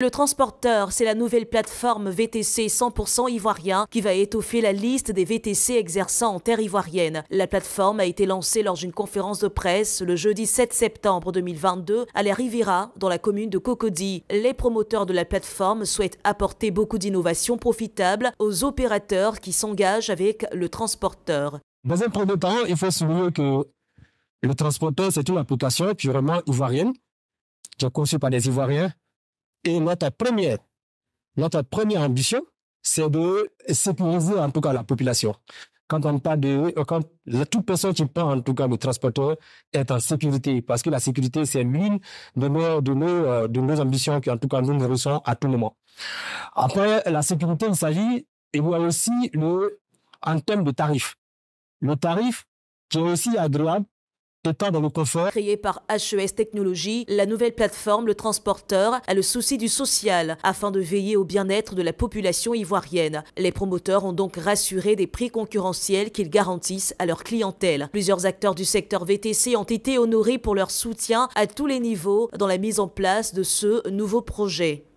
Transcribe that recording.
Le transporteur, c'est la nouvelle plateforme VTC 100% ivoirien qui va étoffer la liste des VTC exerçant en terre ivoirienne. La plateforme a été lancée lors d'une conférence de presse le jeudi 7 septembre 2022 à la Riviera, dans la commune de Cocody. Les promoteurs de la plateforme souhaitent apporter beaucoup d'innovations profitables aux opérateurs qui s'engagent avec le transporteur. Dans un premier temps, il faut souligner que le transporteur, c'est une application purement ivoirienne, conçue par des Ivoiriens et notre première, notre première ambition, c'est de sécuriser en tout cas la population. Quand on parle de, quand la, toute personne qui prend en tout cas le transporteur est en sécurité, parce que la sécurité c'est l'une de nos, de euh, de nos ambitions qui en tout cas nous ressent à tout moment. Après la sécurité, il s'agit, et y aussi le, en termes de tarifs. Le tarif qui est aussi agréable Créée par HES Technologies, la nouvelle plateforme Le Transporteur a le souci du social afin de veiller au bien-être de la population ivoirienne. Les promoteurs ont donc rassuré des prix concurrentiels qu'ils garantissent à leur clientèle. Plusieurs acteurs du secteur VTC ont été honorés pour leur soutien à tous les niveaux dans la mise en place de ce nouveau projet.